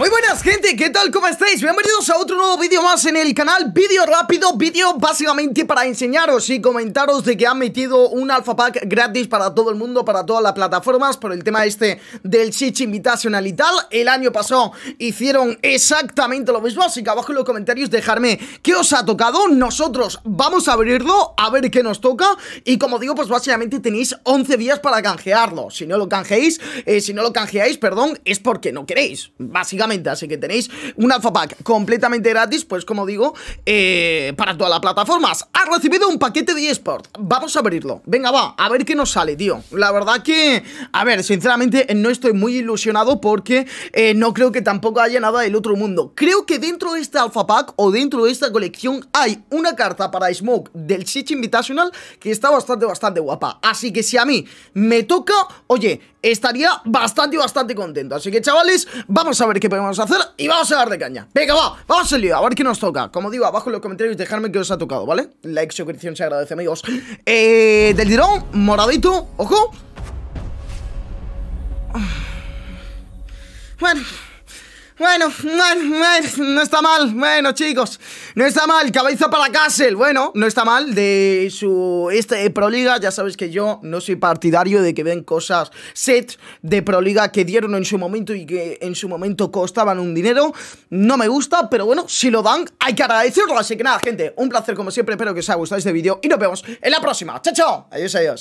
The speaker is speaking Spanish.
Muy buenas gente, ¿qué tal? ¿Cómo estáis? Bienvenidos a otro nuevo vídeo más en el canal Vídeo rápido, vídeo básicamente para enseñaros y comentaros de que han metido un Alpha pack gratis para todo el mundo, para todas las plataformas Por el tema este del chichi Invitational y tal El año pasado hicieron exactamente lo mismo Así que abajo en los comentarios dejarme qué os ha tocado Nosotros vamos a abrirlo, a ver qué nos toca Y como digo, pues básicamente tenéis 11 días para canjearlo Si no lo canjeáis, eh, si no lo canjeáis, perdón, es porque no queréis Básicamente Así que tenéis un Alpha Pack completamente gratis, pues como digo, eh, para todas las plataformas. Ha recibido un paquete de eSport. Vamos a abrirlo. Venga, va, a ver qué nos sale, tío. La verdad que, a ver, sinceramente no estoy muy ilusionado porque eh, no creo que tampoco haya nada del otro mundo. Creo que dentro de este Alpha Pack o dentro de esta colección hay una carta para Smoke del Sitch Invitational que está bastante, bastante guapa. Así que si a mí me toca, oye, estaría bastante, bastante contento. Así que, chavales, vamos a ver qué podemos hacer y vamos a dar de caña. Venga, va, vamos a salir a ver qué nos toca. Como digo, abajo en los comentarios dejarme que os ha tocado, ¿vale? Like, suscripción, se agradece, amigos. Eh, del tirón, moradito, ojo. Bueno... Bueno, bueno, no está mal. Bueno, chicos, no está mal. Cabeza para Castle. Bueno, no está mal de su este Proliga. Ya sabes que yo no soy partidario de que ven cosas sets de Proliga que dieron en su momento y que en su momento costaban un dinero. No me gusta, pero bueno, si lo dan, hay que agradecerlo. Así que nada, gente, un placer como siempre. Espero que os haya gustado este vídeo y nos vemos en la próxima. Chao, chao. Adiós, adiós.